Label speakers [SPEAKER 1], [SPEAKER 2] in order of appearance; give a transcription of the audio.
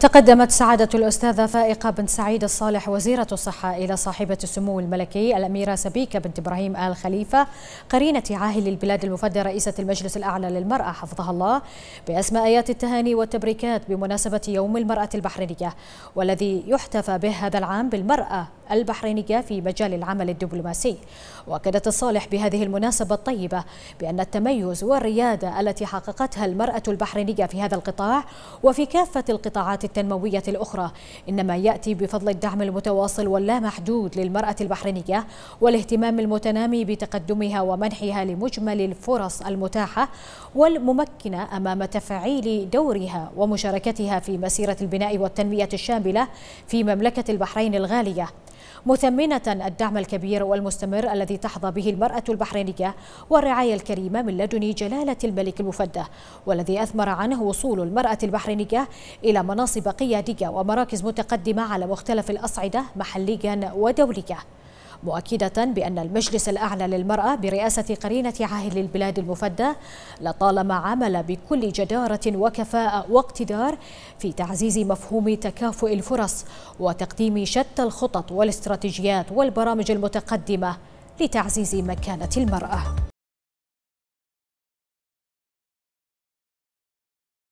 [SPEAKER 1] تقدمت سعادة الأستاذة فائقة بنت سعيد الصالح وزيرة الصحة إلى صاحبة السمو الملكي الأميرة سبيكة بنت إبراهيم آل خليفة قرينة عاهل البلاد المفدى رئيسة المجلس الأعلى للمرأة حفظها الله بأسماء آيات التهاني والتبريكات بمناسبة يوم المرأة البحرينية والذي يحتفى به هذا العام بالمرأة البحرينية في مجال العمل الدبلوماسي وأكدت الصالح بهذه المناسبة الطيبة بأن التميز والريادة التي حققتها المرأة البحرينية في هذا القطاع وفي كافة القطاعات التنموية الأخرى إنما يأتي بفضل الدعم المتواصل واللامحدود للمرأة البحرينية والاهتمام المتنامي بتقدمها ومنحها لمجمل الفرص المتاحة والممكنة أمام تفعيل دورها ومشاركتها في مسيرة البناء والتنمية الشاملة في مملكة البحرين الغالية مثمنة الدعم الكبير والمستمر الذي تحظى به المرأة البحرينية والرعاية الكريمة من لدن جلالة الملك المفدى والذي أثمر عنه وصول المرأة البحرينية إلى مناصب قيادية ومراكز متقدمة على مختلف الأصعدة محليا ودوليا مؤكدة بأن المجلس الأعلى للمرأة برئاسة قرينة عاهل البلاد المفدى لطالما عمل بكل جدارة وكفاءة واقتدار في تعزيز مفهوم تكافؤ الفرص وتقديم شتى الخطط والاستراتيجيات والبرامج المتقدمة لتعزيز مكانة المرأة